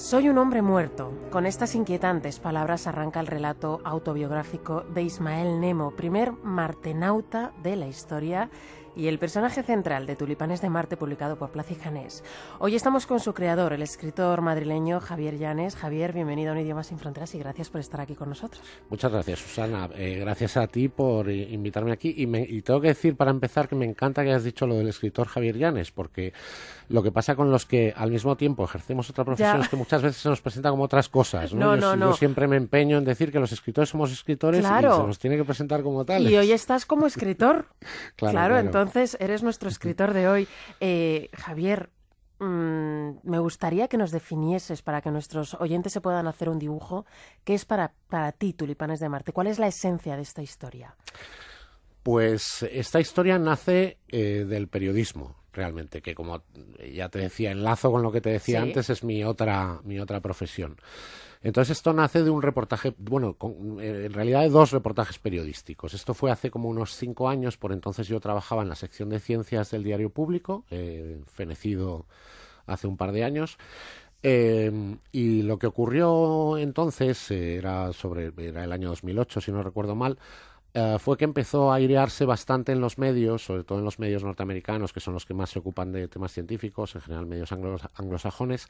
Soy un hombre muerto. Con estas inquietantes palabras arranca el relato autobiográfico de Ismael Nemo, primer martenauta de la historia y el personaje central de Tulipanes de Marte, publicado por Plaza Janés. Hoy estamos con su creador, el escritor madrileño Javier Llanes. Javier, bienvenido a Un Idioma Sin Fronteras y gracias por estar aquí con nosotros. Muchas gracias, Susana. Eh, gracias a ti por eh, invitarme aquí. Y, me, tengo que decir, para empezar, que me encanta que hayas dicho lo del escritor Javier Llanes, porque lo que pasa con los que al mismo tiempo ejercemos otra profesión es que muchas veces se nos presenta como otras cosas. ¿no? yo, siempre me empeño en decir que los escritores somos escritores y se nos tiene que presentar como tales. Y hoy estás como escritor. claro, entonces entonces, eres nuestro escritor de hoy. Eh, Javier, mm, me gustaría que nos definieses para que nuestros oyentes se puedan hacer un dibujo. ¿Qué es para, para ti Tulipanes de Marte? ¿Cuál es la esencia de esta historia? Pues esta historia nace eh, del periodismo realmente, que como ya te decía, enlazo con lo que te decía antes, es mi otra, mi otra profesión. Entonces esto nace de un reportaje, bueno, eh, en realidad de dos reportajes periodísticos. Esto fue hace como unos cinco años, por entonces yo trabajaba en la sección de ciencias del diario público, eh, fenecido hace un par de años. Eh, y lo que ocurrió entonces era sobre era el año 2008, si no recuerdo mal. Eh, fue que empezó a airearse bastante en los medios, sobre todo en los medios norteamericanos, que son los que más se ocupan de temas científicos, en general medios anglosajones,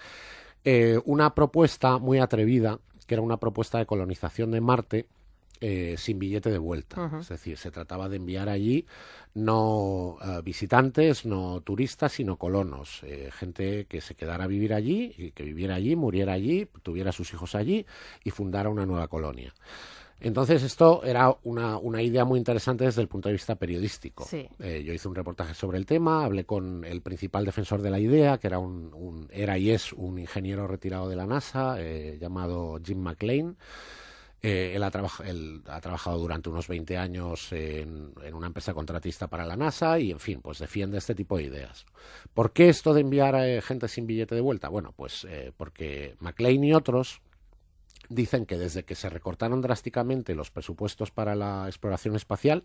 eh, una propuesta muy atrevida, que era una propuesta de colonización de Marte, eh, sin billete de vuelta. Es decir, se trataba de enviar allí no visitantes, no turistas, sino colonos. gente que se quedara a vivir allí, que viviera allí, muriera allí, tuviera sus hijos allí y fundara una nueva colonia. Entonces esto era una, idea muy interesante desde el punto de vista periodístico. Eh, yo hice un reportaje sobre el tema, hablé con el principal defensor de la idea, que era, un, era y es un ingeniero retirado de la NASA eh, llamado Jim McLean. Eh, él, ha trabajado durante unos 20 años en, una empresa contratista para la NASA y, en fin, pues defiende este tipo de ideas. ¿Por qué esto de enviar a gente sin billete de vuelta? Bueno, pues porque McLean y otros dicen que desde que se recortaron drásticamente los presupuestos para la exploración espacial,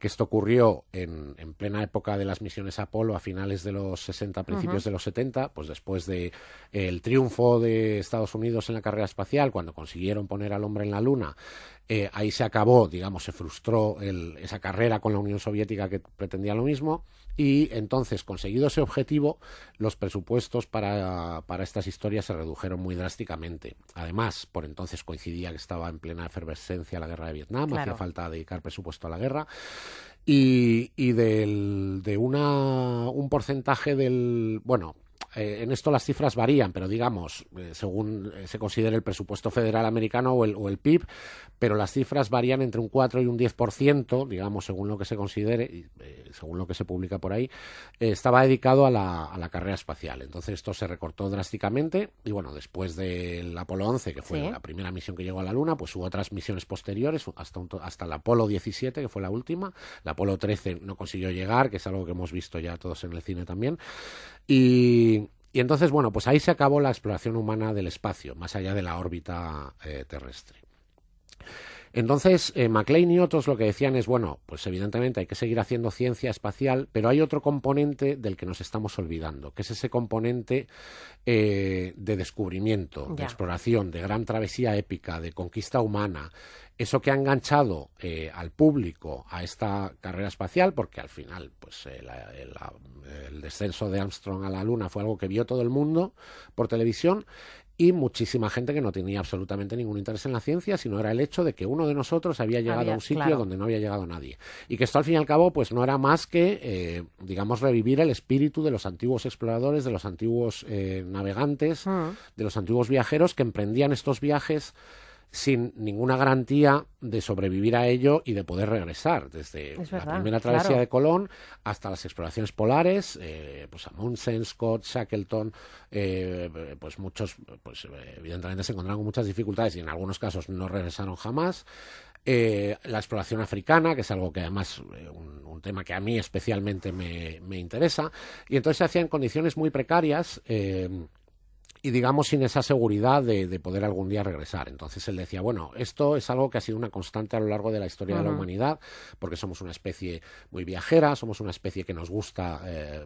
que esto ocurrió en, plena época de las misiones Apolo a finales de los 60, principios de los 70, pues después de eh, el triunfo de Estados Unidos en la carrera espacial, cuando consiguieron poner al hombre en la luna eh, ahí se acabó, digamos, se frustró esa carrera con la Unión Soviética que pretendía lo mismo. Y entonces, conseguido ese objetivo, los presupuestos para, estas historias se redujeron muy drásticamente. Además, por entonces coincidía que estaba en plena efervescencia la guerra de Vietnam, hacía falta dedicar presupuesto a la guerra. Y, y del, de una, un porcentaje del. Bueno, eh, en esto las cifras varían, pero digamos, eh, según eh, se considere el presupuesto federal americano o el, o el, PIB, pero las cifras varían entre un 4 y un 10%, digamos, según lo que se considere, según lo que se publica por ahí, estaba dedicado a la, carrera espacial. Entonces esto se recortó drásticamente y bueno, después del Apolo 11, que fue la primera misión que llegó a la Luna, pues hubo otras misiones posteriores, hasta, hasta el Apolo 17, que fue la última, el Apolo 13 no consiguió llegar, que es algo que hemos visto ya todos en el cine también, y y, entonces, bueno, pues ahí se acabó la exploración humana del espacio, más allá de la órbita eh, terrestre. Entonces, eh, MacLean y otros lo que decían es, bueno, pues evidentemente hay que seguir haciendo ciencia espacial, pero hay otro componente del que nos estamos olvidando, que es ese componente eh, de descubrimiento, de exploración, de gran travesía épica, de conquista humana, eso que ha enganchado eh, al público a esta carrera espacial, porque al final pues, eh, el descenso de Armstrong a la Luna fue algo que vio todo el mundo por televisión, y muchísima gente que no tenía absolutamente ningún interés en la ciencia, sino era el hecho de que uno de nosotros había llegado a un sitio donde no había llegado nadie. Y que esto al fin y al cabo pues no era más que, eh, digamos, revivir el espíritu de los antiguos exploradores, de los antiguos navegantes, ah. de los antiguos viajeros que emprendían estos viajes sin ninguna garantía de sobrevivir a ello y de poder regresar, desde la primera travesía de Colón hasta las exploraciones polares, eh, pues Amundsen, Scott, Shackleton, eh, pues muchos, pues eh, evidentemente se encontraron con muchas dificultades y en algunos casos no regresaron jamás. Eh, la exploración africana, que es algo que además un, tema que a mí especialmente me, interesa, y entonces se hacían en condiciones muy precarias y digamos sin esa seguridad de, poder algún día regresar. Entonces él decía, bueno, esto es algo que ha sido una constante a lo largo de la historia de la humanidad, porque somos una especie muy viajera, somos una especie que nos gusta eh,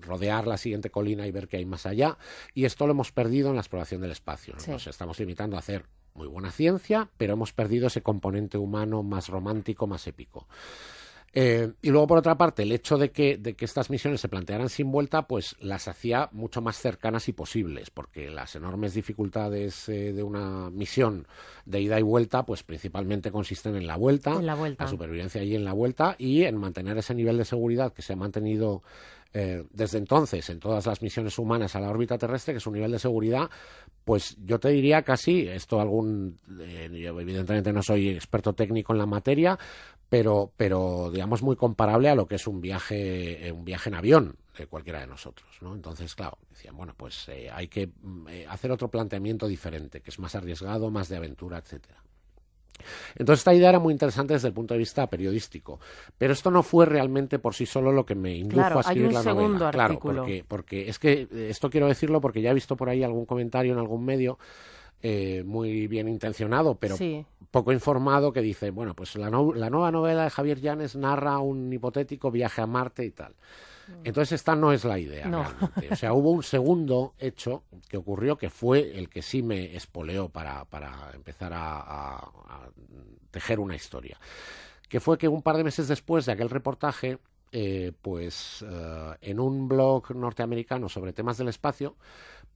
rodear la siguiente colina y ver qué hay más allá, y esto lo hemos perdido en la exploración del espacio. Nos estamos limitando a hacer muy buena ciencia, pero hemos perdido ese componente humano más romántico, más épico. Eh, y luego, por otra parte, el hecho de que, de que estas misiones se plantearan sin vuelta, pues las hacía mucho más cercanas y posibles, porque las enormes dificultades eh, de una misión de ida y vuelta, pues principalmente consisten en la vuelta, la, supervivencia allí en la vuelta, y en mantener ese nivel de seguridad que se ha mantenido eh, desde entonces en todas las misiones humanas a la órbita terrestre, que es un nivel de seguridad, pues yo te diría casi, esto algún, evidentemente no soy experto técnico en la materia, pero, pero digamos muy comparable a lo que es un viaje, eh, un viaje en avión de cualquiera de nosotros, ¿no? Entonces, claro, decían, bueno, pues eh, hay que mm, eh, hacer otro planteamiento diferente, que es más arriesgado, más de aventura, etcétera. Entonces esta idea era muy interesante desde el punto de vista periodístico, pero esto no fue realmente por sí solo lo que me indujo a escribir hay un la novela. Claro, porque, porque es que esto quiero decirlo porque ya he visto por ahí algún comentario en algún medio eh, muy bien intencionado, pero poco informado, que dice, bueno, pues la, nueva novela de Javier Llanes narra un hipotético viaje a Marte y tal. Mm. Entonces esta no es la idea realmente. O sea, hubo un segundo hecho que ocurrió que fue el que sí me espoleó para, para empezar a, tejer una historia. Que fue que un par de meses después de aquel reportaje, eh, pues eh, en un blog norteamericano sobre temas del espacio,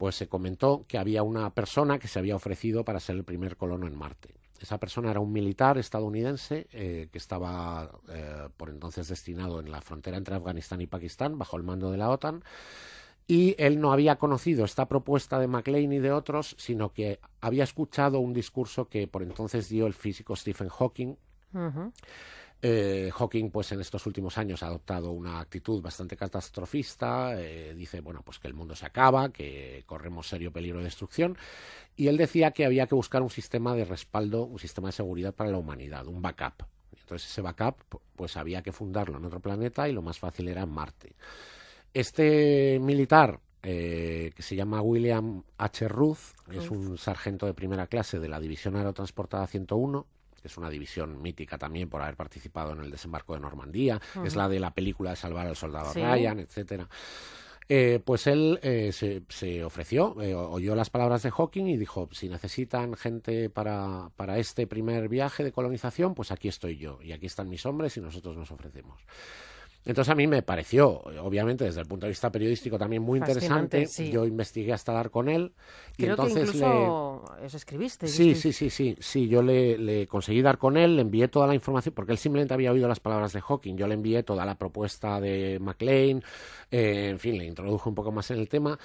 pues se comentó que había una persona que se había ofrecido para ser el primer colono en Marte. Esa persona era un militar estadounidense eh, que estaba eh, por entonces destinado en la frontera entre Afganistán y Pakistán bajo el mando de la OTAN y él no había conocido esta propuesta de McLean y de otros, sino que había escuchado un discurso que por entonces dio el físico Stephen Hawking. Eh, Hawking, pues en estos últimos años ha adoptado una actitud bastante catastrofista, eh, dice, bueno, pues que el mundo se acaba, que corremos serio peligro de destrucción, y él decía que había que buscar un sistema de respaldo, un sistema de seguridad para la humanidad, un backup. Entonces ese backup, pues había que fundarlo en otro planeta y lo más fácil era en Marte. Este militar, eh, que se llama William H. Ruth, Ruth, es un sargento de primera clase de la División Aerotransportada 101, que es una división mítica también por haber participado en el desembarco de Normandía, es la de la película de Salvar al Soldado Ryan, etcétera. Eh, pues él eh, se, ofreció, eh, oyó las palabras de Hawking y dijo, si necesitan gente para, para, este primer viaje de colonización, pues aquí estoy yo y aquí están mis hombres y nosotros nos ofrecemos. Entonces a mí me pareció, obviamente desde el punto de vista periodístico también muy interesante, yo investigué hasta dar con él y entonces incluso le... escribiste. Sí, sí, sí, sí, sí, yo le, conseguí dar con él, le envié toda la información, porque él simplemente había oído las palabras de Hawking, yo le envié toda la propuesta de McLean, eh, en fin, le introdujo un poco más en el tema,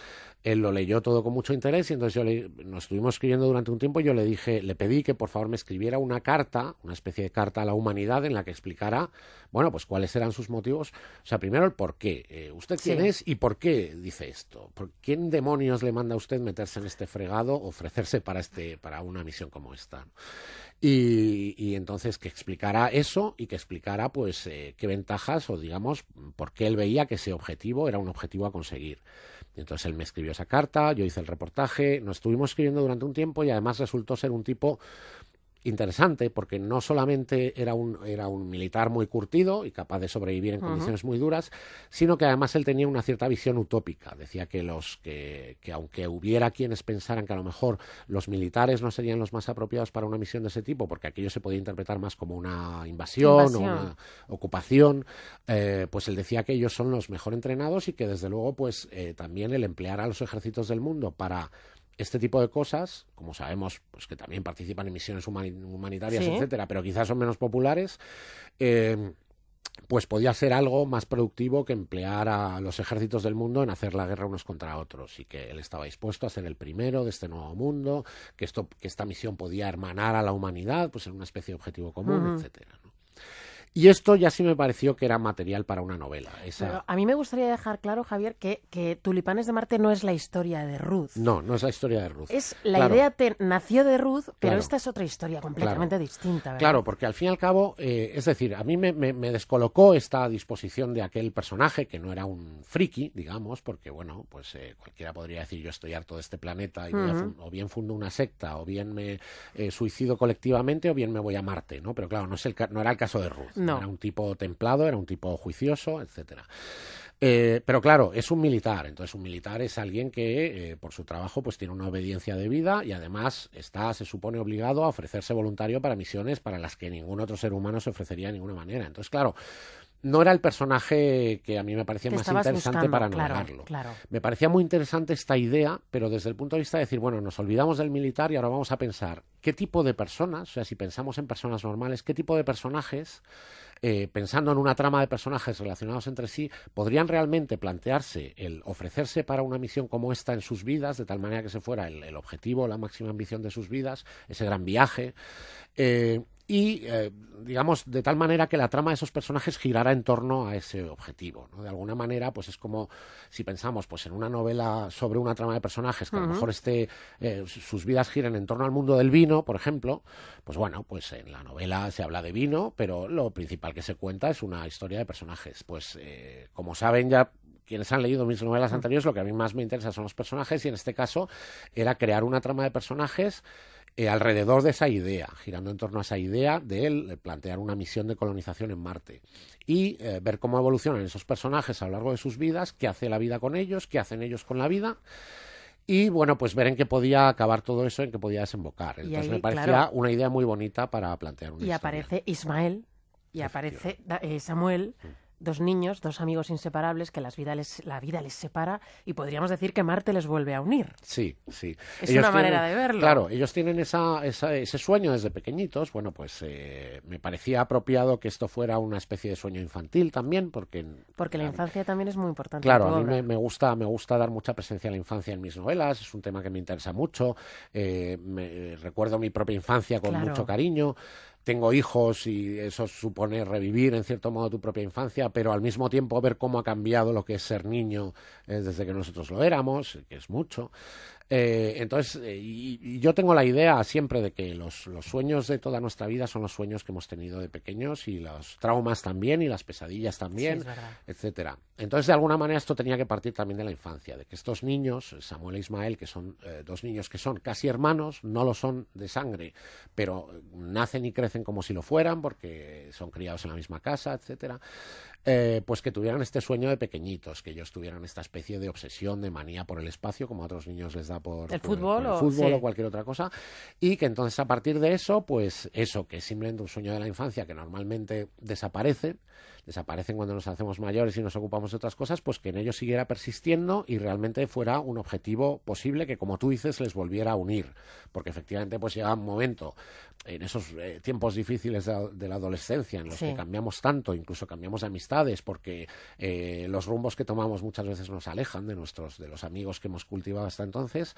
él lo leyó todo con mucho interés y entonces yo nos estuvimos escribiendo durante un tiempo, y yo le dije, le pedí que por favor me escribiera una carta, una especie de carta a la humanidad en la que explicara, bueno, pues cuáles eran sus motivos o sea, primero el por qué. Eh, ¿Usted quién es y por qué dice esto? ¿Por quién demonios le manda a usted meterse en este fregado, ofrecerse para, este, para una misión como esta? Y, entonces que explicara eso y que explicara pues eh, qué ventajas o digamos por qué él veía que ese objetivo era un objetivo a conseguir. entonces él me escribió esa carta, yo hice el reportaje, nos estuvimos escribiendo durante un tiempo y además resultó ser un tipo interesante porque no solamente era un, era un militar muy curtido y capaz de sobrevivir en condiciones muy duras, sino que además él tenía una cierta visión utópica. Decía que, los, que, que aunque hubiera quienes pensaran que a lo mejor los militares no serían los más apropiados para una misión de ese tipo, porque aquello se podía interpretar más como una invasión, o una ocupación, eh, pues él decía que ellos son los mejor entrenados y que desde luego pues eh, también el emplear a los ejércitos del mundo para este tipo de cosas, como sabemos, pues que también participan en misiones humanitarias, etcétera, pero quizás son menos populares, eh, pues podía ser algo más productivo que emplear a los ejércitos del mundo en hacer la guerra unos contra otros y que él estaba dispuesto a ser el primero de este nuevo mundo, que, esto, que esta misión podía hermanar a la humanidad pues en una especie de objetivo común, etcétera. Y esto ya sí me pareció que era material para una novela. a mí me gustaría dejar claro, Javier, que, Tulipanes de Marte no es la historia de Ruth. No, no es la historia de Ruth. Es la idea te nació de Ruth, pero esta es otra historia completamente distinta. Claro, porque al fin y al cabo, eh, es decir, a mí me, descolocó esta disposición de aquel personaje que no era un friki, digamos, porque bueno, pues eh, cualquiera podría decir yo estoy harto de este planeta y o bien fundo una secta, o bien me eh, suicido colectivamente, o bien me voy a Marte, ¿no? Pero claro, no, es el, no era el caso de Ruth. Era un tipo templado, era un tipo juicioso, etcétera. Eh, pero claro, es un militar, entonces un militar es alguien que eh, por su trabajo pues tiene una obediencia de vida y además está, se supone, obligado a ofrecerse voluntario para misiones para las que ningún otro ser humano se ofrecería de ninguna manera. Entonces, claro, no era el personaje que a mí me parecía más interesante para nombrarlo. Me parecía muy interesante esta idea, pero desde el punto de vista de decir, bueno, nos olvidamos del militar y ahora vamos a pensar qué tipo de personas, o sea, si pensamos en personas normales, qué tipo de personajes, eh, pensando en una trama de personajes relacionados entre sí, podrían realmente plantearse el ofrecerse para una misión como esta en sus vidas, de tal manera que se fuera el, objetivo, la máxima ambición de sus vidas, ese gran viaje. Eh, y eh, digamos de tal manera que la trama de esos personajes girara en torno a ese objetivo de alguna manera pues es como si pensamos pues en una novela sobre una trama de personajes que a lo mejor este, eh, sus vidas giren en torno al mundo del vino por ejemplo pues bueno pues en la novela se habla de vino pero lo principal que se cuenta es una historia de personajes pues eh, como saben ya quienes han leído mis novelas anteriores lo que a mí más me interesa son los personajes y en este caso era crear una trama de personajes eh, alrededor de esa idea, girando en torno a esa idea de él plantear una misión de colonización en Marte y eh, ver cómo evolucionan esos personajes a lo largo de sus vidas, qué hace la vida con ellos, qué hacen ellos con la vida. Y bueno, pues ver en qué podía acabar todo eso, en qué podía desembocar. Entonces me parecía una idea muy bonita para plantear una Y aparece Ismael, y aparece eh, Samuel. Mm dos niños, dos amigos inseparables que la vida les separa y podríamos decir que Marte les vuelve a unir. Sí, sí. Es una manera de verlo. Claro, ellos tienen ese sueño desde pequeñitos. Bueno, pues eh, me parecía apropiado que esto fuera una especie de sueño infantil también, porque... Porque la infancia también es muy importante. Claro, a mí me, gusta, dar mucha presencia a la infancia en mis novelas, es un tema que me interesa mucho. Eh, me, recuerdo mi propia infancia con mucho cariño tengo hijos y eso supone revivir en cierto modo tu propia infancia, pero al mismo tiempo ver cómo ha cambiado lo que es ser niño eh, desde que nosotros lo éramos, que es mucho, eh, entonces, eh, y, yo tengo la idea siempre de que los, sueños de toda nuestra vida son los sueños que hemos tenido de pequeños y los traumas también y las pesadillas también, etcétera. Entonces, de alguna manera esto tenía que partir también de la infancia, de que estos niños, Samuel e Ismael, que son eh, dos niños que son casi hermanos, no lo son de sangre, pero nacen y crecen como si lo fueran porque son criados en la misma casa, etcétera. Eh, pues que tuvieran este sueño de pequeñitos, que ellos tuvieran esta especie de obsesión, de manía por el espacio, como a otros niños les da por el fútbol, o, cualquier otra cosa, y que entonces a partir de eso, pues eso, que es simplemente un sueño de la infancia que normalmente desaparece, desaparecen cuando nos hacemos mayores y nos ocupamos de otras cosas, pues que en ellos siguiera persistiendo y realmente fuera un objetivo posible que, como tú dices, les volviera a unir, porque efectivamente pues llega un momento en esos eh, tiempos difíciles de, la adolescencia en los que cambiamos tanto, incluso cambiamos de amistad, porque eh, los rumbos que tomamos muchas veces nos alejan de nuestros, de los amigos que hemos cultivado hasta entonces,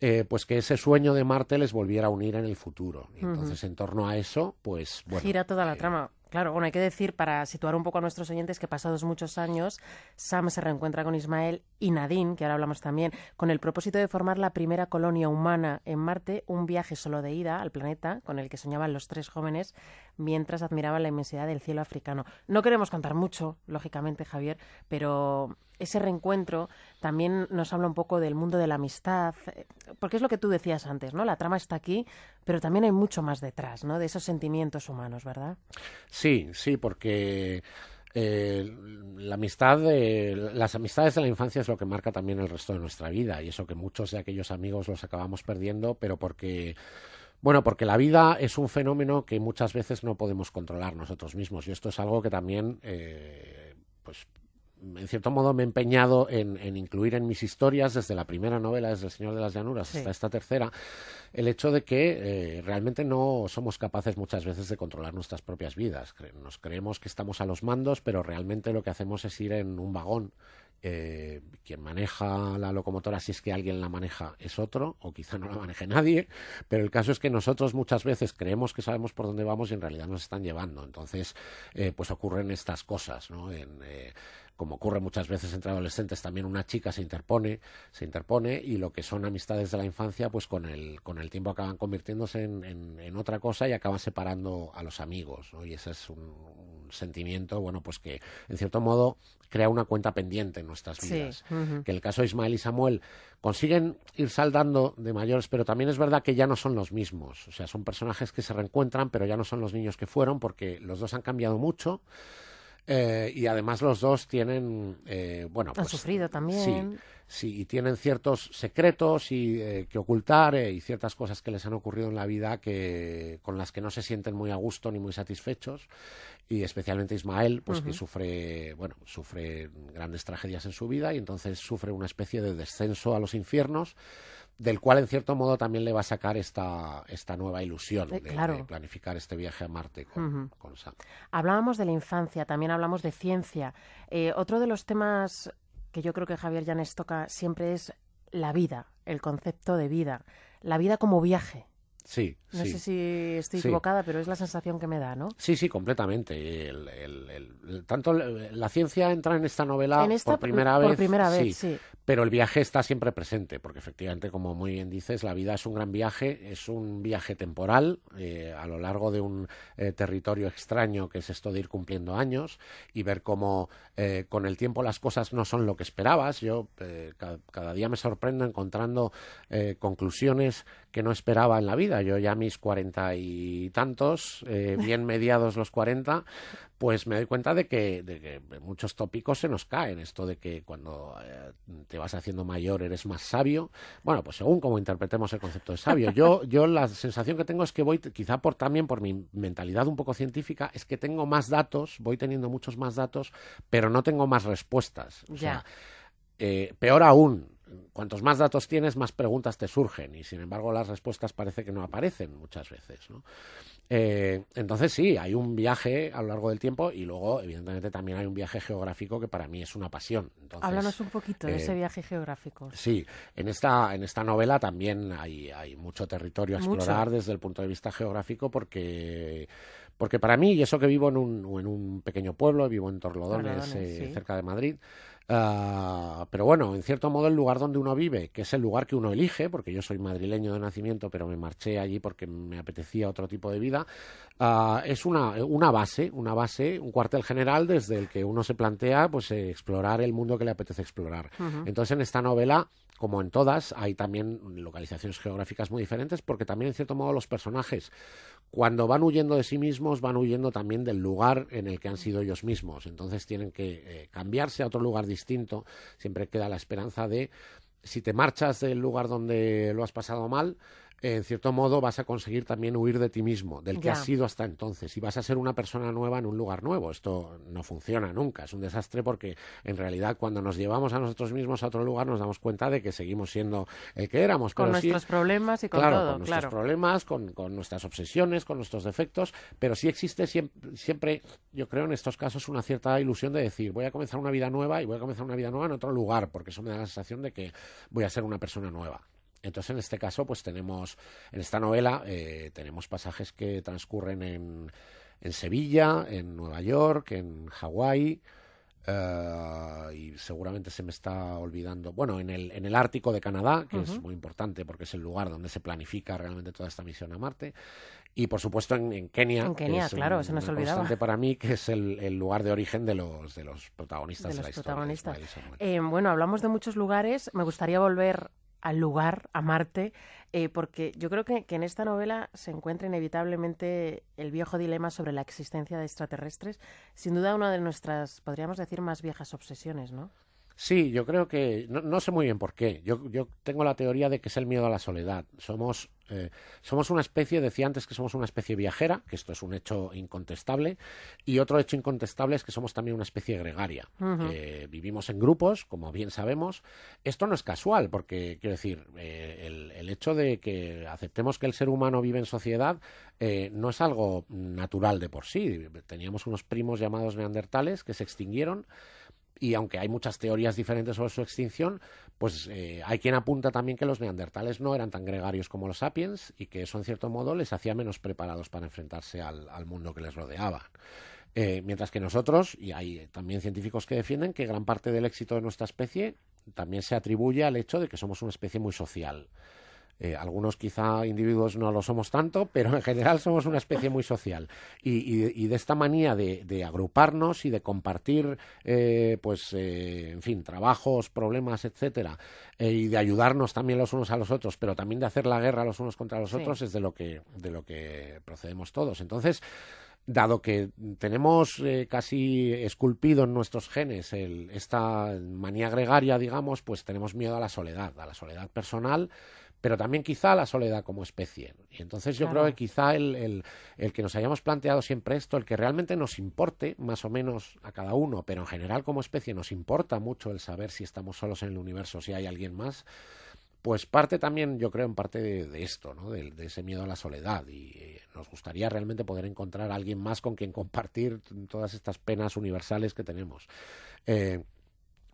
eh, pues que ese sueño de Marte les volviera a unir en el futuro. entonces, en torno a eso, pues bueno. Gira toda la eh, trama. Claro, bueno, hay que decir, para situar un poco a nuestros oyentes, que pasados muchos años, Sam se reencuentra con Ismael y Nadine, que ahora hablamos también, con el propósito de formar la primera colonia humana en Marte, un viaje solo de ida al planeta, con el que soñaban los tres jóvenes mientras admiraban la inmensidad del cielo africano. No queremos contar mucho, lógicamente, Javier, pero ese reencuentro también nos habla un poco del mundo de la amistad, eh, porque es lo que tú decías antes, ¿no? La trama está aquí, pero también hay mucho más detrás, ¿no? De esos sentimientos humanos, ¿verdad? Sí, sí, porque eh, la amistad, eh, las amistades de la infancia es lo que marca también el resto de nuestra vida y eso que muchos de aquellos amigos los acabamos perdiendo, pero porque bueno, porque la vida es un fenómeno que muchas veces no podemos controlar nosotros mismos y esto es algo que también pues en cierto modo me he empeñado en, incluir en mis historias, desde la primera novela, desde El Señor de las Llanuras hasta esta tercera, el hecho de que eh, realmente no somos capaces muchas veces de controlar nuestras propias vidas. Nos creemos que estamos a los mandos, pero realmente lo que hacemos es ir en un vagón eh, quien maneja la locomotora, si es que alguien la maneja, es otro, o quizá no la maneje nadie, pero el caso es que nosotros muchas veces creemos que sabemos por dónde vamos y en realidad nos están llevando. Entonces, eh, pues ocurren estas cosas, ¿no? como ocurre muchas veces entre adolescentes, también una chica se interpone, se interpone y lo que son amistades de la infancia, pues con el, con el tiempo acaban convirtiéndose en, otra cosa y acaban separando a los amigos, Y ese es un, sentimiento, bueno, pues que en cierto modo crea una cuenta pendiente en nuestras vidas. Que el caso de Ismael y Samuel consiguen ir saldando de mayores, pero también es verdad que ya no son los mismos. O sea, son personajes que se reencuentran, pero ya no son los niños que fueron porque los dos han cambiado mucho. Eh, y además los dos tienen, eh, bueno, han pues, sufrido también. Sí, sí, y tienen ciertos secretos y, eh, que ocultar y ciertas cosas que les han ocurrido en la vida que con las que no se sienten muy a gusto ni muy satisfechos. Y especialmente Ismael, pues que sufre, bueno, sufre grandes tragedias en su vida y entonces sufre una especie de descenso a los infiernos del cual en cierto modo también le va a sacar esta, esta nueva ilusión eh, de, planificar este viaje a Marte con, Sam. Hablábamos de la infancia, también hablamos de ciencia. Eh, otro de los temas que yo creo que Javier Llanes toca siempre es la vida, el concepto de vida, la vida como viaje. Sí. No sé si estoy equivocada, pero es la sensación que me da, ¿no? Sí, sí, completamente. El, tanto la ciencia entra en esta novela por primera vez. Por primera vez, sí pero el viaje está siempre presente, porque efectivamente, como muy bien dices, la vida es un gran viaje, es un viaje temporal eh, a lo largo de un eh, territorio extraño que es esto de ir cumpliendo años y ver cómo eh, con el tiempo las cosas no son lo que esperabas. Yo cada, cada, día me sorprendo encontrando conclusiones que no esperaba en la vida. Yo ya mis cuarenta y tantos, bien mediados los cuarenta, pues me doy cuenta de que, de que, muchos tópicos se nos caen. Esto de que cuando eh, te vas haciendo mayor eres más sabio. Bueno, pues según cómo interpretemos el concepto de sabio. Yo, yo la sensación que tengo es que voy, quizá por, también por mi mentalidad un poco científica, es que tengo más datos, voy teniendo muchos más datos, pero no tengo más respuestas. O ya. sea, eh, peor aún, cuantos más datos tienes, más preguntas te surgen y sin embargo las respuestas parece que no aparecen muchas veces. ¿no? Eh, entonces sí, hay un viaje a lo largo del tiempo y luego, evidentemente, también hay un viaje geográfico que para mí es una pasión. Háblanos un poquito de ese eh, viaje geográfico. Sí, en esta, en esta novela también hay, hay mucho territorio a explorar desde el punto de vista geográfico porque... Porque para mí, y eso que vivo en un, en un pequeño pueblo, vivo en Torlodones, eh, cerca de Madrid, Ah, pero bueno, en cierto modo el lugar donde uno vive, que es el lugar que uno elige, porque yo soy madrileño de nacimiento, pero me marché allí porque me apetecía otro tipo de vida, ah, es una, base, una base, un cuartel general desde el que uno se plantea pues eh, explorar el mundo que le apetece explorar. Entonces en esta novela como en todas, hay también localizaciones geográficas muy diferentes, porque también, en cierto modo, los personajes, cuando van huyendo de sí mismos, van huyendo también del lugar en el que han sido ellos mismos. Entonces tienen que eh, cambiarse a otro lugar distinto. Siempre queda la esperanza de, si te marchas del lugar donde lo has pasado mal, en cierto modo vas a conseguir también huir de ti mismo, del que has sido hasta entonces, y vas a ser una persona nueva en un lugar nuevo. Esto no funciona nunca, es un desastre porque en realidad cuando nos llevamos a nosotros mismos a otro lugar nos damos cuenta de que seguimos siendo el que éramos. Con nuestros problemas y con claro, Con nuestros problemas, con, nuestras obsesiones, con nuestros defectos, pero sí existe siempre, siempre, yo creo en estos casos, una cierta ilusión de decir voy a comenzar una vida nueva y voy a comenzar una vida nueva en otro lugar, porque eso me da la sensación de que voy a ser una persona nueva. Entonces, en este caso, pues tenemos, en esta novela, eh, tenemos pasajes que transcurren en, en, Sevilla, en Nueva York, en Hawái, eh, y seguramente se me está olvidando, bueno, en el, en el Ártico de Canadá, que es muy importante porque es el lugar donde se planifica realmente toda esta misión a Marte, y por supuesto en, Kenia, en Kenia claro, se nos olvidaba. para mí, que es el, lugar de origen de los, protagonistas de, la protagonistas. historia. Eh, bueno, hablamos de muchos lugares, me gustaría volver al lugar, a Marte, eh, porque yo creo que, en esta novela se encuentra inevitablemente el viejo dilema sobre la existencia de extraterrestres, sin duda una de nuestras, podríamos decir, más viejas obsesiones, ¿no? Sí, yo creo que no, sé muy bien por qué. Yo, tengo la teoría de que es el miedo a la soledad. Somos, eh, somos una especie, decía antes que somos una especie viajera, que esto es un hecho incontestable, y otro hecho incontestable es que somos también una especie gregaria. Eh, vivimos en grupos, como bien sabemos. Esto no es casual, porque quiero decir, eh, el, hecho de que aceptemos que el ser humano vive en sociedad no es algo natural de por sí. Teníamos unos primos llamados neandertales que se extinguieron y aunque hay muchas teorías diferentes sobre su extinción, pues eh, hay quien apunta también que los neandertales no eran tan gregarios como los sapiens y que eso en cierto modo les hacía menos preparados para enfrentarse al, mundo que les rodeaba. Eh, mientras que nosotros, y hay también científicos que defienden que gran parte del éxito de nuestra especie también se atribuye al hecho de que somos una especie muy social. Eh, algunos quizá individuos no lo somos tanto, pero en general somos una especie muy social. Y, de esta manía de, agruparnos y de compartir, eh, pues, eh, en fin, trabajos, problemas, etcétera, y de ayudarnos también los unos a los otros, pero también de hacer la guerra los unos contra los otros, es de lo que de lo que procedemos todos. Entonces dado que tenemos casi esculpido en nuestros genes esta manía gregaria, digamos, pues tenemos miedo a la soledad, a la soledad personal pero también quizá la soledad como especie. Y entonces yo creo que quizá el, que nos hayamos planteado siempre esto, el que realmente nos importe, más o menos a cada uno, pero en general como especie nos importa mucho el saber si estamos solos en el universo, si hay alguien más, pues parte también, yo creo, en parte de, esto, De, ese miedo a la soledad. Y eh, nos gustaría realmente poder encontrar a alguien más con quien compartir todas estas penas universales que tenemos. Eh,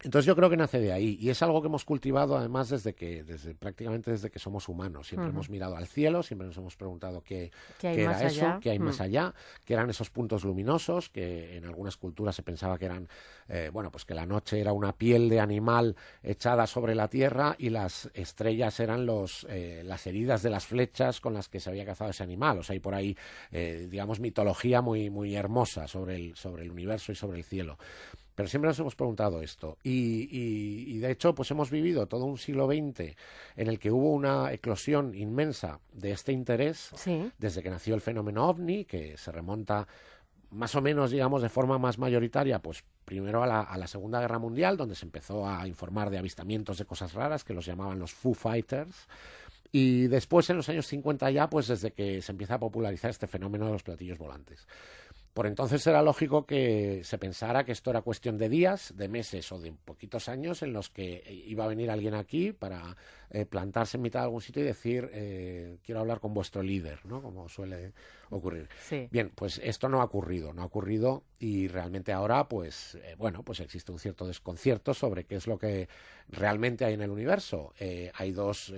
entonces yo creo que nace de ahí y es algo que hemos cultivado además desde que, desde prácticamente desde que somos humanos. Siempre hemos mirado al cielo, siempre nos hemos preguntado qué, era eso, qué hay más mm. allá, qué eran esos puntos luminosos que en algunas culturas se pensaba que eran, eh, bueno, pues que la noche era una piel de animal echada sobre la tierra y las estrellas eran los, eh, las heridas de las flechas con las que se había cazado ese animal. O sea, hay por ahí, eh, digamos, mitología muy, muy hermosa sobre el, sobre el universo y sobre el cielo. Pero siempre nos hemos preguntado esto. Y, de hecho, pues hemos vivido todo un siglo XX en el que hubo una eclosión inmensa de este interés desde que nació el fenómeno ovni, que se remonta más o menos, digamos, de forma más mayoritaria, pues primero a la, Segunda Guerra Mundial, donde se empezó a informar de avistamientos de cosas raras, que los llamaban los Foo Fighters. Y después, en los años 50 ya, pues desde que se empieza a popularizar este fenómeno de los platillos volantes. Por entonces era lógico que se pensara que esto era cuestión de días, de meses o de poquitos años en los que eh, iba a venir alguien aquí para eh, plantarse en mitad de algún sitio y decir, eh, quiero hablar con vuestro líder, ¿no? Como suele ocurrir. Bien, pues esto no ha ocurrido, no ha ocurrido y realmente ahora, pues, eh, bueno, pues existe un cierto desconcierto sobre qué es lo que realmente hay en el universo. hay dos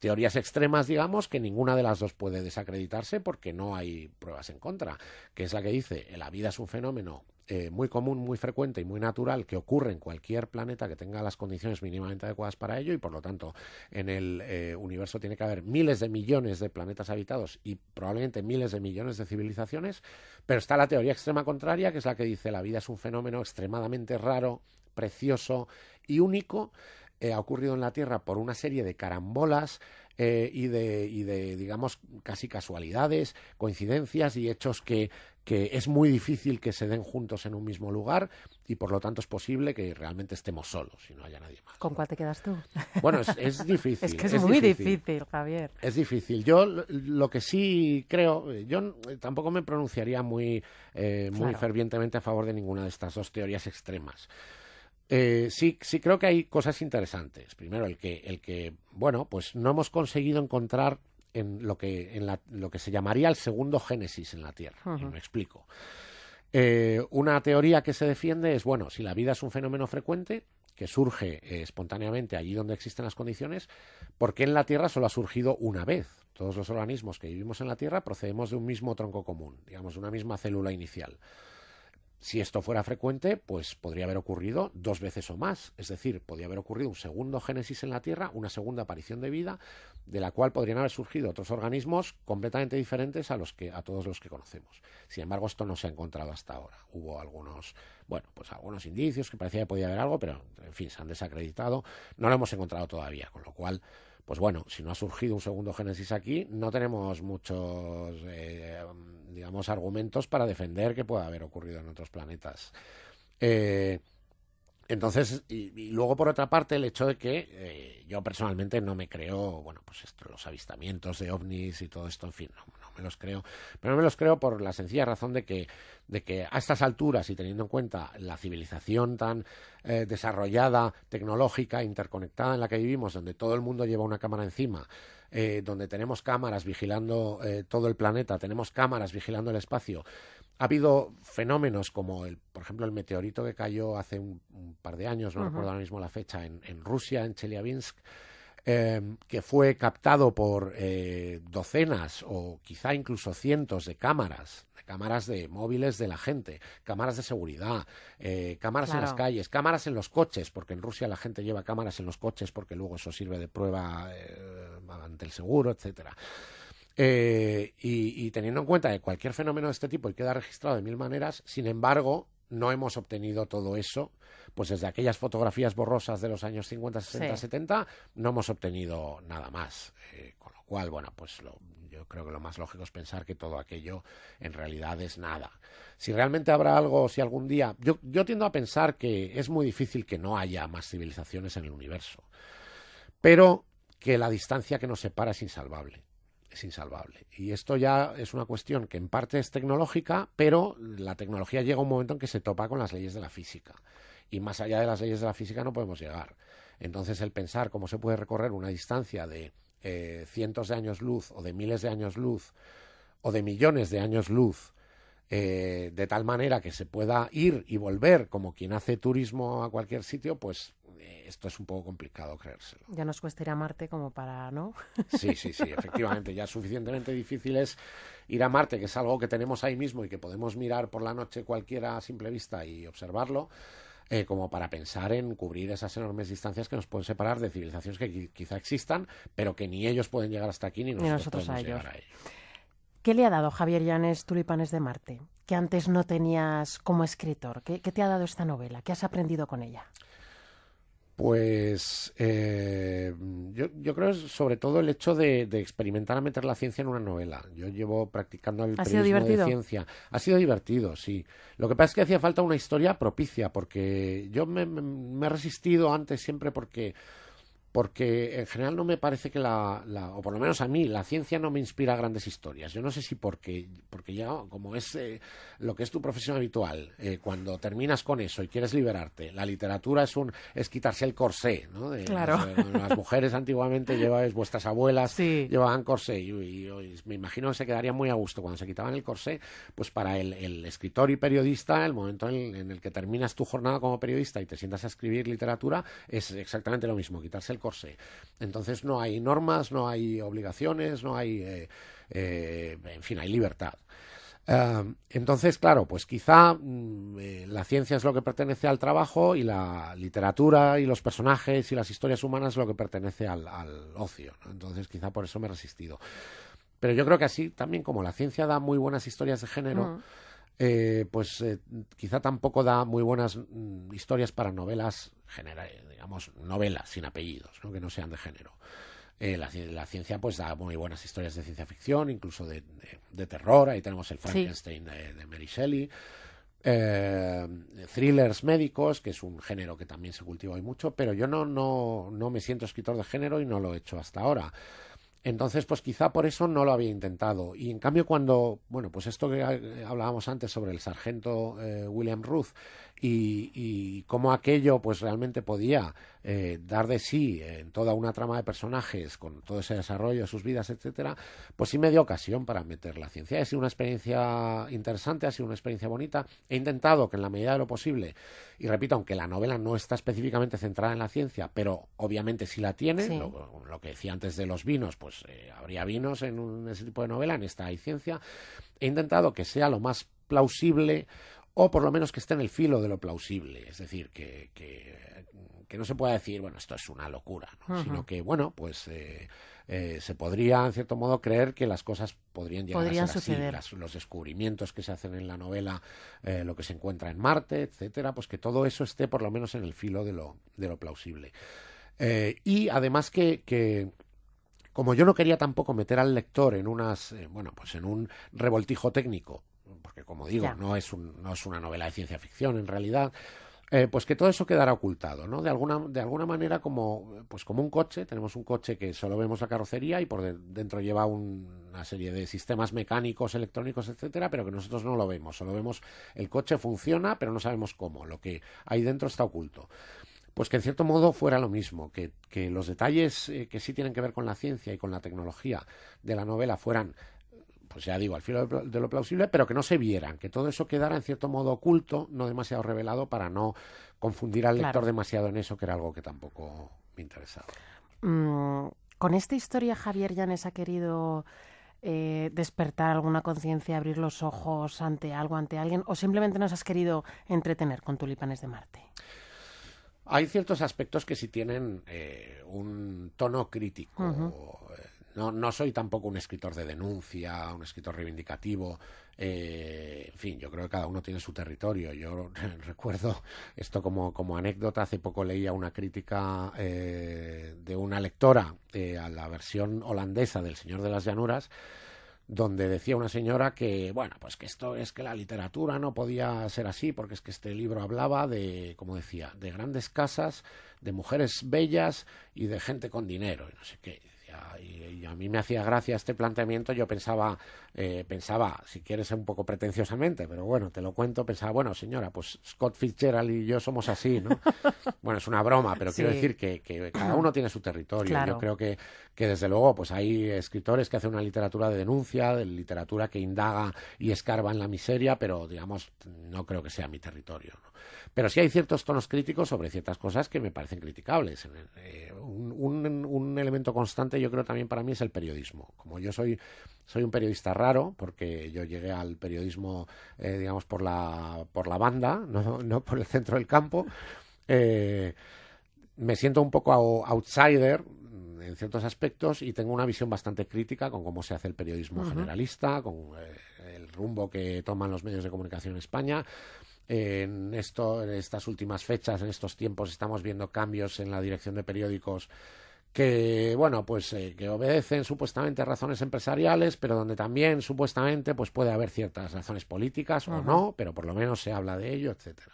teorías extremas, digamos, que ninguna de las dos puede desacreditarse porque no hay pruebas en contra, que es la que dice, la vida es un fenómeno eh, muy común, muy frecuente y muy natural que ocurre en cualquier planeta que tenga las condiciones mínimamente adecuadas para ello y por lo tanto en el eh, universo tiene que haber miles de millones de planetas habitados y probablemente miles de millones de civilizaciones, pero está la teoría extrema contraria que es la que dice la vida es un fenómeno extremadamente raro, precioso y único eh, ha ocurrido en la Tierra por una serie de carambolas y, de, y, de, digamos, casi casualidades, coincidencias y hechos que, que es muy difícil que se den juntos en un mismo lugar y por lo tanto es posible que realmente estemos solos y no haya nadie más. ¿Con cuál te quedas tú? Bueno, es, difícil. es que es, muy difícil. Javier. Es difícil. Yo lo que sí creo, eh, yo eh, tampoco me pronunciaría muy, eh, muy fervientemente a favor de ninguna de estas dos teorías extremas. sí, sí creo que hay cosas interesantes. Primero, el que, el que, bueno, pues no hemos conseguido encontrar en lo que, en lo que se llamaría el segundo génesis en la Tierra. me explico. Eh, una teoría que se defiende es, bueno, si la vida es un fenómeno frecuente, que surge eh, espontáneamente allí donde existen las condiciones, qué en la Tierra solo ha surgido una vez? Todos los organismos que vivimos en la Tierra procedemos de un mismo tronco común, digamos, de una misma célula inicial. Si esto fuera frecuente, pues podría haber ocurrido dos veces o más, es decir, podría haber ocurrido un segundo génesis en la Tierra, una segunda aparición de vida, de la cual podrían haber surgido otros organismos completamente diferentes a los que a todos los que conocemos. Sin embargo, esto no se ha encontrado hasta ahora. Hubo algunos, bueno, pues algunos indicios que parecía que podía haber algo, pero en fin, se han desacreditado. No lo hemos encontrado todavía, con lo cual pues bueno, si no ha surgido un segundo Génesis aquí, no tenemos muchos, eh, digamos, argumentos para defender que pueda haber ocurrido en otros planetas. Eh, entonces, y, luego por otra parte, el hecho de que eh, yo personalmente no me creo, bueno, pues los avistamientos de ovnis y todo esto, en fin, no los creo. Pero no me los creo por la sencilla razón de que, de que a estas alturas y teniendo en cuenta la civilización tan eh, desarrollada, tecnológica, interconectada en la que vivimos, donde todo el mundo lleva una cámara encima, eh, donde tenemos cámaras vigilando eh, todo el planeta, tenemos cámaras vigilando el espacio, ha habido fenómenos como, el, por ejemplo, el meteorito que cayó hace un, par de años, no recuerdo ahora mismo la fecha, en, en Rusia, en Chelyabinsk, Em, que fue captado por eh, docenas o quizá incluso cientos de cámaras, cámaras de móviles de la gente, cámaras de seguridad, eh, cámaras en las calles, cámaras en los coches, porque en Rusia la gente lleva cámaras en los coches porque luego eso sirve de prueba eh, ante el seguro, etcétera. y, y, teniendo en cuenta que cualquier fenómeno de este tipo y queda registrado de mil maneras, sin embargo, no hemos obtenido todo eso, pues desde aquellas fotografías borrosas de los años 50, 60, 70, no hemos obtenido nada más. Eh, con lo cual, bueno, pues lo, yo creo que lo más lógico es pensar que todo aquello en realidad es nada. Si realmente habrá algo, si algún día. yo tiendo a pensar que es muy difícil que no haya más civilizaciones en el universo. Pero que la distancia que nos separa es insalvable insalvable. Y esto ya es una cuestión que en parte es tecnológica, pero la tecnología llega a un momento en que se topa con las leyes de la física. Y más allá de las leyes de la física no podemos llegar. Entonces el pensar cómo se puede recorrer una distancia de eh, cientos de años luz o de miles de años luz o de millones de años luz eh, de tal manera que se pueda ir y volver como quien hace turismo a cualquier sitio, pues esto es un poco complicado creérselo. Ya nos cuesta ir a Marte como para, ¿no? Sí, sí, sí, efectivamente. Ya suficientemente difícil es ir a Marte, que es algo que tenemos ahí mismo y que podemos mirar por la noche cualquiera a simple vista y observarlo. Eh, como para pensar en cubrir esas enormes distancias que nos pueden separar de civilizaciones que quizá existan, pero que ni ellos pueden llegar hasta aquí ni nosotros, podemos llegar a ellos. ¿Qué le ha dado Javier Llanes Tulipanes de Marte, que antes no tenías como escritor? ¿Qué, ¿Qué, te ha dado esta novela? ¿Qué has aprendido con ella? Pues eh, yo, yo, creo sobre todo el hecho de, experimentar a meter la ciencia en una novela. Yo llevo practicando el periodismo de ciencia. Ha sido divertido, sí. Lo que pasa es que hacía falta una historia propicia, porque yo me he resistido antes siempre porque porque en general no me parece que la, o por lo menos a mí, la ciencia no me inspira grandes historias. Yo no sé si porque, porque ya, como es eh, lo que es tu profesión habitual, eh, cuando terminas con eso y quieres liberarte, la literatura es un es quitarse el corsé, ¿no? claro. Las, mujeres antiguamente llevaban, vuestras abuelas llevaban corsé y, me imagino que se quedaría muy a gusto cuando se quitaban el corsé, pues para el, escritor y periodista, el momento en, en, el que terminas tu jornada como periodista y te sientas a escribir literatura, es exactamente lo mismo, quitarse el entonces no hay normas, no hay obligaciones, no hay, eh, eh, en fin, hay libertad. Em, entonces, claro, pues quizá mm, eh, la ciencia es lo que pertenece al trabajo y la literatura y los personajes y las historias humanas lo que pertenece al, ocio. Entonces, quizá por eso me he resistido. Pero yo creo que así también como la ciencia da muy buenas historias de género. Mm. Eh, pues eh, quizá tampoco da muy buenas mm, historias para novelas, digamos, novelas sin apellidos, que no sean de género. Eh, la, ciencia pues da muy buenas historias de ciencia ficción, incluso de, terror, ahí tenemos el Frankenstein de, Mary Shelley. thrillers médicos, que es un género que también se cultiva hoy mucho, pero yo no, no, no me siento escritor de género y no lo he hecho hasta ahora. Entonces, pues quizá por eso no lo había intentado. Y en cambio, cuando, bueno, pues esto que eh, hablábamos antes sobre el sargento eh, William Ruth, y, cómo aquello pues realmente podía eh, dar de sí en toda una trama de personajes con todo ese desarrollo de sus vidas, etcétera, pues sí me dio ocasión para meter la ciencia. Ha sido una experiencia interesante, ha sido una experiencia bonita. He intentado que en la medida de lo posible, y repito, aunque la novela no está específicamente centrada en la ciencia, pero obviamente sí la tiene, Lo, que decía antes de los vinos, pues eh, habría vinos en ese tipo de novela, en esta hay ciencia. He intentado que sea lo más plausible o por lo menos que esté en el filo de lo plausible, es decir, que, no se pueda decir, bueno, esto es una locura, sino que, bueno, pues eh, eh, se podría, en cierto modo, creer que las cosas podrían llegar a ser así, los descubrimientos que se hacen en la novela, eh, lo que se encuentra en Marte, etcétera, pues que todo eso esté por lo menos en el filo de lo, de lo plausible. y además que, como yo no quería tampoco meter al lector en unas bueno pues en un revoltijo técnico porque como digo, no es, no es una novela de ciencia ficción en realidad, eh, pues que todo eso quedará ocultado, ¿no? De alguna, de alguna manera como, pues como un coche, tenemos un coche que solo vemos la carrocería y por dentro lleva una serie de sistemas mecánicos, electrónicos, etcétera, pero que nosotros no lo vemos, solo vemos el coche funciona, pero no sabemos cómo, lo que hay dentro está oculto. Pues que en cierto modo fuera lo mismo, que, los detalles eh, que sí tienen que ver con la ciencia y con la tecnología de la novela fueran pues ya digo, al filo de lo plausible, pero que no se vieran, que todo eso quedara en cierto modo oculto, no demasiado revelado, para no confundir al lector demasiado en eso, que era algo que tampoco me interesaba. Mm, con esta historia, Javier Llanes ha querido eh, despertar alguna conciencia, abrir los ojos ante algo, ante alguien, o simplemente nos has querido entretener con Tulipanes de Marte. Hay ciertos aspectos que sí tienen eh, un tono crítico. No, no soy tampoco un escritor de denuncia, un escritor reivindicativo. Eh, en fin, yo creo que cada uno tiene su territorio. Yo recuerdo esto como, como anécdota. Hace poco leía una crítica eh, de una lectora eh, a la versión holandesa del Señor de las Llanuras donde decía una señora que, bueno, pues que esto es que la literatura no podía ser así, porque es que este libro hablaba de, como decía, de grandes casas, de mujeres bellas y de gente con dinero, y no sé qué y a mí me hacía gracia este planteamiento, yo pensaba, eh, pensaba, si quieres un poco pretenciosamente, pero bueno, te lo cuento, pensaba, bueno, señora, pues Scott Fitzgerald y yo somos así, ¿no? bueno, es una broma, pero quiero decir que, que, cada uno tiene su territorio. Yo creo que que desde luego pues hay escritores que hacen una literatura de denuncia, de literatura que indaga y escarba en la miseria, pero digamos no creo que sea mi territorio. Pero sí hay ciertos tonos críticos sobre ciertas cosas que me parecen criticables. Eh, un, elemento constante yo creo también para mí es el periodismo. Como yo soy, soy un periodista raro, porque yo llegué al periodismo, eh, digamos, por la, banda, no, por el centro del campo, eh, me siento un poco outsider en, ciertos aspectos y tengo una visión bastante crítica con cómo se hace el periodismo generalista, con eh, el rumbo que toman los medios de comunicación en España. En, esto, en estas últimas fechas, en estos tiempos, estamos viendo cambios en la dirección de periódicos que bueno pues eh, que obedecen supuestamente razones empresariales pero donde también supuestamente pues puede haber ciertas razones políticas o no pero por lo menos se habla de ello etcétera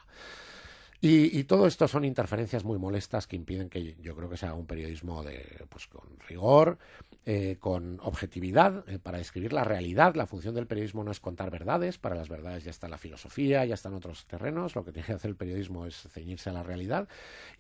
y, todo esto son interferencias muy molestas que impiden que yo creo que sea un periodismo de, pues, con rigor, eh, con objetividad, eh, para describir la realidad. La función del periodismo no es contar verdades, para las verdades ya está la filosofía, ya están otros terrenos, lo que tiene que hacer el periodismo es ceñirse a la realidad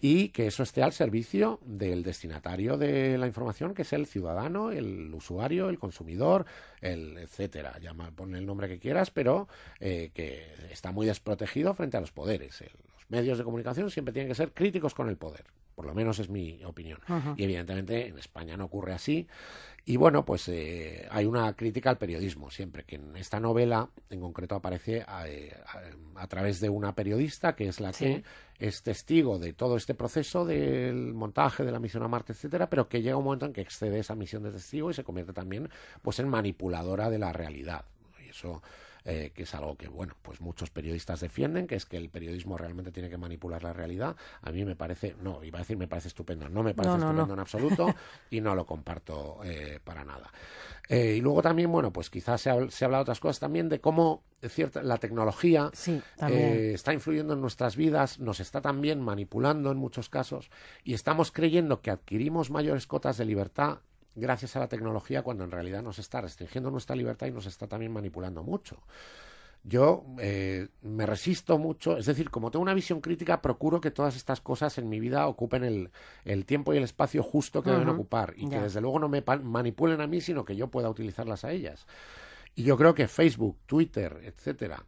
y que eso esté al servicio del destinatario de la información, que es el ciudadano, el usuario, el consumidor, el etcétera. Llama, pon el nombre que quieras, pero eh, que está muy desprotegido frente a los poderes. El, medios de comunicación siempre tienen que ser críticos con el poder. Por lo menos es mi opinión. Y evidentemente en España no ocurre así. Y bueno, pues eh, hay una crítica al periodismo siempre, que en esta novela en concreto aparece eh, a, través de una periodista que es la que es testigo de todo este proceso del montaje de la misión a Marte, etcétera, pero que llega un momento en que excede esa misión de testigo y se convierte también pues en manipuladora de la realidad. Y eso eh, que es algo que, bueno, pues muchos periodistas defienden, que es que el periodismo realmente tiene que manipular la realidad. A mí me parece, no, iba a decir me parece estupendo, no me parece estupendo en absoluto y no lo comparto eh, para nada. Eh, y luego también, bueno, pues quizás se ha, se ha hablado otras cosas también de cómo la tecnología está influyendo en nuestras vidas, nos está también manipulando en muchos casos y estamos creyendo que adquirimos mayores cotas de libertad gracias a la tecnología cuando en realidad nos está restringiendo nuestra libertad y nos está también manipulando mucho. Yo eh, me resisto mucho, es decir, como tengo una visión crítica, procuro que todas estas cosas en mi vida ocupen el, tiempo y el espacio justo que deben ocupar y que desde luego no me manipulen a mí, sino que yo pueda utilizarlas a ellas. Y yo creo que Facebook, Twitter, etcétera,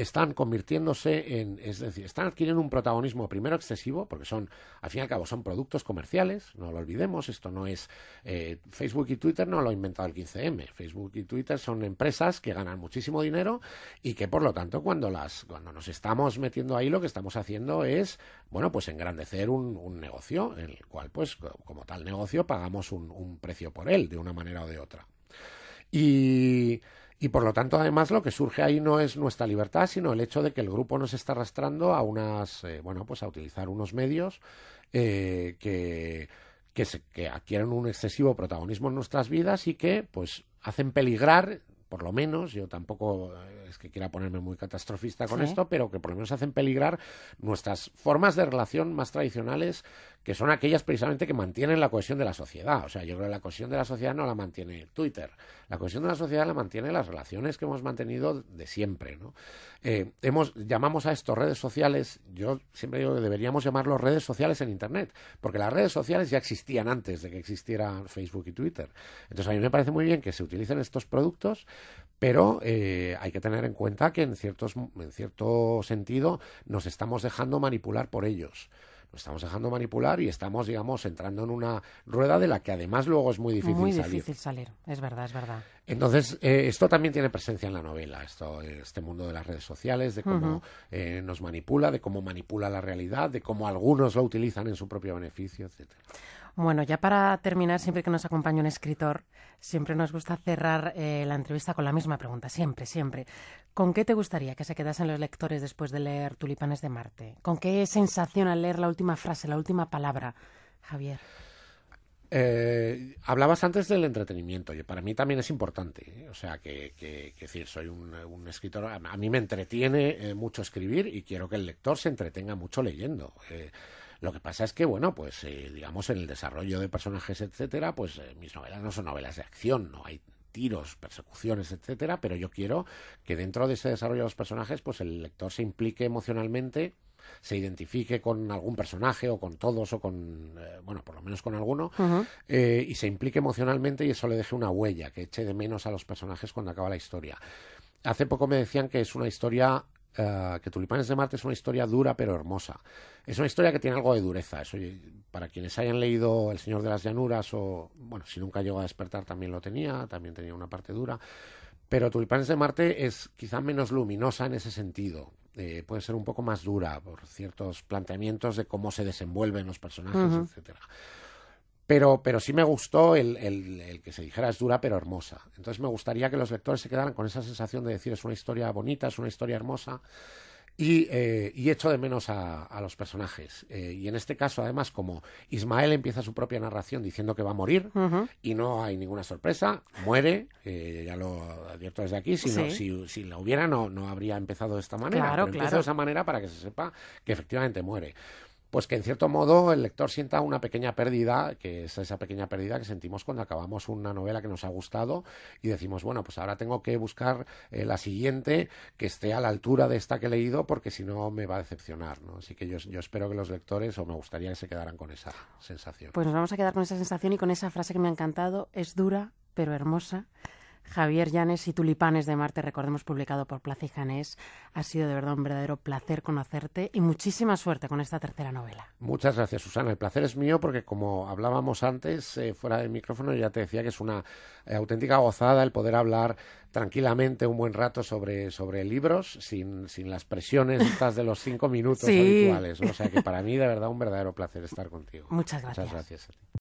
están convirtiéndose en, es decir, están adquiriendo un protagonismo primero excesivo, porque son, al fin y al cabo, son productos comerciales, no lo olvidemos, esto no es, eh, Facebook y Twitter no lo ha inventado el 15M, Facebook y Twitter son empresas que ganan muchísimo dinero y que, por lo tanto, cuando, las, cuando nos estamos metiendo ahí, lo que estamos haciendo es, bueno, pues engrandecer un, negocio negocio, el cual, pues, como tal negocio, pagamos un, un precio por él, de una manera o de otra. Y y por lo tanto, además, lo que surge ahí no es nuestra libertad, sino el hecho de que el grupo nos está arrastrando a unas, eh, bueno, pues a utilizar unos medios eh, que, que, que adquieren un excesivo protagonismo en nuestras vidas y que, pues, hacen peligrar por lo menos, yo tampoco eh, es que quiera ponerme muy catastrofista con esto, pero que por lo menos hacen peligrar nuestras formas de relación más tradicionales que son aquellas precisamente que mantienen la cohesión de la sociedad. O sea, yo creo que la cohesión de la sociedad no la mantiene Twitter. La cohesión de la sociedad la mantiene las relaciones que hemos mantenido de siempre. ¿no? Eh, hemos, llamamos a estos redes sociales, yo siempre digo que deberíamos llamarlos redes sociales en Internet, porque las redes sociales ya existían antes de que existieran Facebook y Twitter. Entonces a mí me parece muy bien que se utilicen estos productos, pero eh, hay que tener en cuenta que en, ciertos, en cierto sentido nos estamos dejando manipular por ellos. Lo estamos dejando manipular y estamos, digamos, entrando en una rueda de la que además luego es muy difícil salir. Muy difícil salir. es verdad, es verdad. Entonces, eh, esto también tiene presencia en la novela, esto, este mundo de las redes sociales, de cómo eh, nos manipula, de cómo manipula la realidad, de cómo algunos lo utilizan en su propio beneficio, etc. Bueno, ya para terminar, siempre que nos acompaña un escritor, siempre nos gusta cerrar eh, la entrevista con la misma pregunta, siempre, siempre. ¿Con qué te gustaría que se quedasen los lectores después de leer Tulipanes de Marte? ¿Con qué sensación al leer la última frase, la última palabra, Javier? Eh, hablabas antes del entretenimiento y para mí también es importante. ¿eh? O sea, que, decir, soy un, escritor, a, mí me entretiene mucho escribir y quiero que el lector se entretenga mucho leyendo. Lo que pasa es que, bueno, pues eh, digamos en el desarrollo de personajes, etcétera, pues eh, mis novelas no son novelas de acción, no hay tiros, persecuciones, etcétera, pero yo quiero que dentro de ese desarrollo de los personajes, pues el lector se implique emocionalmente, se identifique con algún personaje o con todos o con, eh, bueno, por lo menos con alguno, y se implique emocionalmente y eso le deje una huella, que eche de menos a los personajes cuando acaba la historia. Hace poco me decían que es una historia eh, que Tulipanes de Marte es una historia dura pero hermosa. Es una historia que tiene algo de dureza. Eso, para quienes hayan leído El Señor de las Llanuras o, bueno, si nunca llegó a despertar también lo tenía, también tenía una parte dura. Pero Tulipanes de Marte es quizá menos luminosa en ese sentido. Eh, puede ser un poco más dura por ciertos planteamientos de cómo se desenvuelven los personajes, etc etcétera. Pero, pero sí me gustó el, el, que se dijera es dura pero hermosa. Entonces me gustaría que los lectores se quedaran con esa sensación de decir es una historia bonita, es una historia hermosa y, eh, y echo de menos a, los personajes. Eh, y en este caso, además, como Ismael empieza su propia narración diciendo que va a morir y no hay ninguna sorpresa, muere, eh, ya lo advierto desde aquí, si, si, la hubiera no, no habría empezado de esta manera, claro, empieza de esa manera para que se sepa que efectivamente muere pues que en cierto modo el lector sienta una pequeña pérdida, que es esa pequeña pérdida que sentimos cuando acabamos una novela que nos ha gustado y decimos, bueno, pues ahora tengo que buscar eh, la siguiente que esté a la altura de esta que he leído porque si no me va a decepcionar, ¿no? Así que yo, yo espero que los lectores, o me gustaría que se quedaran con esa sensación. Pues nos vamos a quedar con esa sensación y con esa frase que me ha encantado, es dura pero hermosa Javier Llanes y Tulipanes de Marte, recordemos, publicado por Plaza y Janés. Ha sido de verdad un verdadero placer conocerte y muchísima suerte con esta tercera novela. Muchas gracias, Susana. El placer es mío porque, como hablábamos antes, eh, fuera del micrófono, ya te decía que es una eh, auténtica gozada el poder hablar tranquilamente un buen rato sobre, libros sin, las presiones estas de los cinco minutos habituales. O sea que para mí, de verdad, un verdadero placer estar contigo. Muchas gracias.